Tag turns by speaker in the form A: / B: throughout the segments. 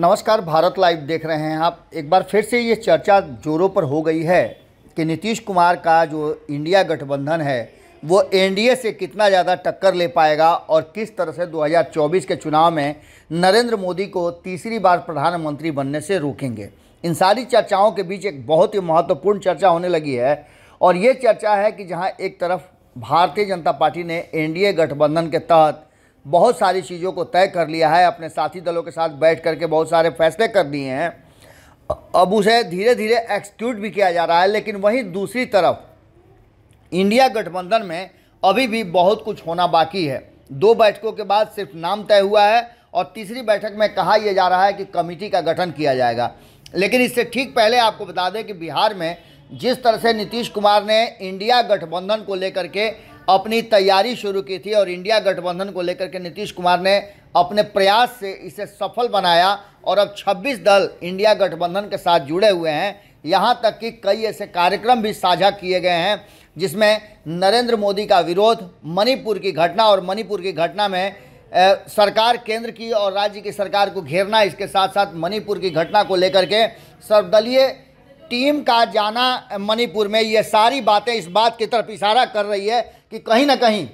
A: नमस्कार भारत लाइव देख रहे हैं आप एक बार फिर से ये चर्चा जोरों पर हो गई है कि नीतीश कुमार का जो इंडिया गठबंधन है वो एनडीए से कितना ज़्यादा टक्कर ले पाएगा और किस तरह से 2024 के चुनाव में नरेंद्र मोदी को तीसरी बार प्रधानमंत्री बनने से रोकेंगे इन सारी चर्चाओं के बीच एक बहुत ही महत्वपूर्ण चर्चा होने लगी है और ये चर्चा है कि जहाँ एक तरफ भारतीय जनता पार्टी ने एन गठबंधन के तहत बहुत सारी चीज़ों को तय कर लिया है अपने साथी दलों के साथ बैठ करके बहुत सारे फैसले कर दिए हैं अब उसे धीरे धीरे एक्सक्यूट भी किया जा रहा है लेकिन वहीं दूसरी तरफ इंडिया गठबंधन में अभी भी बहुत कुछ होना बाकी है दो बैठकों के बाद सिर्फ नाम तय हुआ है और तीसरी बैठक में कहा यह जा रहा है कि कमेटी का गठन किया जाएगा लेकिन इससे ठीक पहले आपको बता दें कि बिहार में जिस तरह से नीतीश कुमार ने इंडिया गठबंधन को लेकर के अपनी तैयारी शुरू की थी और इंडिया गठबंधन को लेकर के नीतीश कुमार ने अपने प्रयास से इसे सफल बनाया और अब 26 दल इंडिया गठबंधन के साथ जुड़े हुए हैं यहाँ तक कि कई ऐसे कार्यक्रम भी साझा किए गए हैं जिसमें नरेंद्र मोदी का विरोध मणिपुर की घटना और मणिपुर की घटना में ए, सरकार केंद्र की और राज्य की सरकार को घेरना इसके साथ साथ मणिपुर की घटना को लेकर के सर्वदलीय टीम का जाना मणिपुर में ये सारी बातें इस बात की तरफ इशारा कर रही है कि कहीं ना कहीं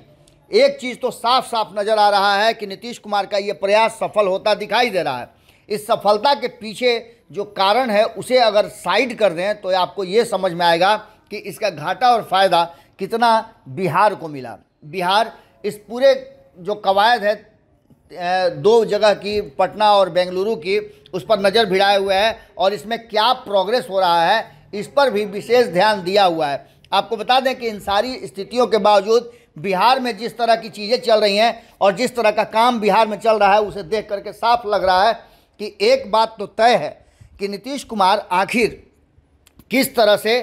A: एक चीज़ तो साफ साफ नज़र आ रहा है कि नीतीश कुमार का ये प्रयास सफल होता दिखाई दे रहा है इस सफलता के पीछे जो कारण है उसे अगर साइड कर दें तो आपको ये समझ में आएगा कि इसका घाटा और फ़ायदा कितना बिहार को मिला बिहार इस पूरे जो कवायद है दो जगह की पटना और बेंगलुरु की उस पर नज़र भिड़ाए हुए हैं और इसमें क्या प्रोग्रेस हो रहा है इस पर भी विशेष ध्यान दिया हुआ है आपको बता दें कि इन सारी स्थितियों के बावजूद बिहार में जिस तरह की चीज़ें चल रही हैं और जिस तरह का काम बिहार में चल रहा है उसे देख करके साफ लग रहा है कि एक बात तो तय है कि नीतीश कुमार आखिर किस तरह से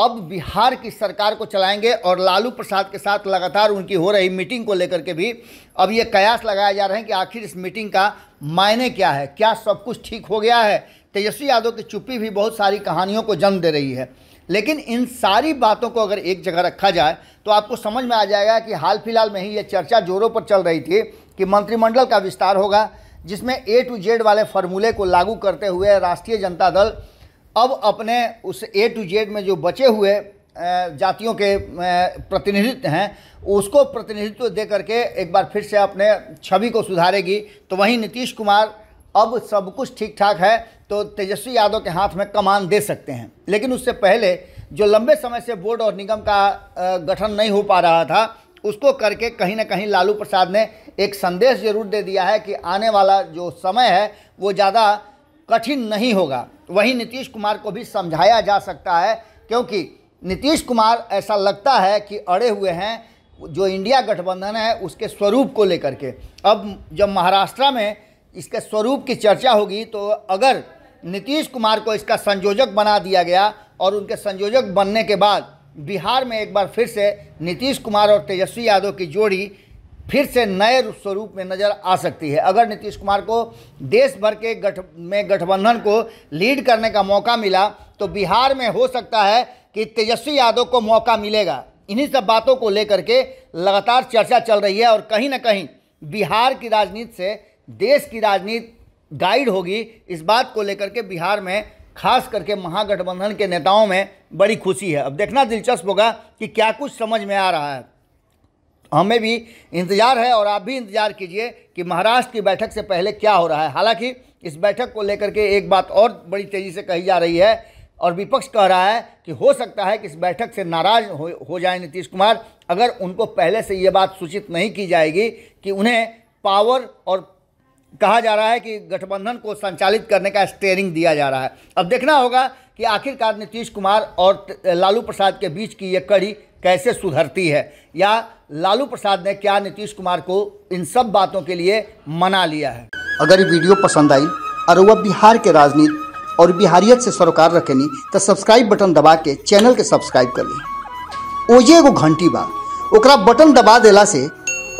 A: अब बिहार की सरकार को चलाएंगे और लालू प्रसाद के साथ लगातार उनकी हो रही मीटिंग को लेकर के भी अब ये कयास लगाया जा रहे हैं कि आखिर इस मीटिंग का मायने क्या है क्या सब कुछ ठीक हो गया है तेजस्वी यादव की चुप्पी भी बहुत सारी कहानियों को जन्म दे रही है लेकिन इन सारी बातों को अगर एक जगह रखा जाए तो आपको समझ में आ जाएगा कि हाल फिलहाल में ही ये चर्चा जोरों पर चल रही थी कि मंत्रिमंडल का विस्तार होगा जिसमें ए टू जेड वाले फार्मूले को लागू करते हुए राष्ट्रीय जनता दल अब अपने उस ए टू जेड में जो बचे हुए जातियों के प्रतिनिधित्व हैं उसको प्रतिनिधित्व दे करके एक बार फिर से अपने छवि को सुधारेगी तो वहीं नीतीश कुमार अब सब कुछ ठीक ठाक है तो तेजस्वी यादव के हाथ में कमान दे सकते हैं लेकिन उससे पहले जो लंबे समय से बोर्ड और निगम का गठन नहीं हो पा रहा था उसको करके कहीं ना कहीं लालू प्रसाद ने एक संदेश जरूर दे दिया है कि आने वाला जो समय है वो ज़्यादा कठिन नहीं होगा वही नीतीश कुमार को भी समझाया जा सकता है क्योंकि नीतीश कुमार ऐसा लगता है कि अड़े हुए हैं जो इंडिया गठबंधन है उसके स्वरूप को लेकर के अब जब महाराष्ट्र में इसके स्वरूप की चर्चा होगी तो अगर नीतीश कुमार को इसका संयोजक बना दिया गया और उनके संयोजक बनने के बाद बिहार में एक बार फिर से नीतीश कुमार और तेजस्वी यादव की जोड़ी फिर से नए स्वरूप में नज़र आ सकती है अगर नीतीश कुमार को देश भर के गठ में गठबंधन को लीड करने का मौका मिला तो बिहार में हो सकता है कि तेजस्वी यादव को मौका मिलेगा इन्हीं सब बातों को लेकर के लगातार चर्चा चल रही है और कहीं ना कहीं बिहार की राजनीति से देश की राजनीति गाइड होगी इस बात को लेकर के बिहार में खास करके महागठबंधन के नेताओं में बड़ी खुशी है अब देखना दिलचस्प होगा कि क्या कुछ समझ में आ रहा है हमें भी इंतज़ार है और आप भी इंतज़ार कीजिए कि महाराष्ट्र की बैठक से पहले क्या हो रहा है हालांकि इस बैठक को लेकर के एक बात और बड़ी तेज़ी से कही जा रही है और विपक्ष कह रहा है कि हो सकता है कि इस बैठक से नाराज हो, हो जाए नीतीश कुमार अगर उनको पहले से ये बात सूचित नहीं की जाएगी कि उन्हें पावर और कहा जा रहा है कि गठबंधन को संचालित करने का स्टेयरिंग दिया जा रहा है अब देखना होगा कि आखिरकार नीतीश कुमार और लालू प्रसाद के बीच की यह कड़ी कैसे सुधरती है या लालू प्रसाद ने क्या नीतीश कुमार को इन सब बातों के लिए मना लिया है अगर ये वीडियो पसंद आई और वह बिहार के राजनीति और बिहारियत से सरोकार नहीं तो सब्सक्राइब बटन दबा के चैनल के सब्सक्राइब कर ली ओजे एगो घंटी बा ओकरा बटन दबा दिला से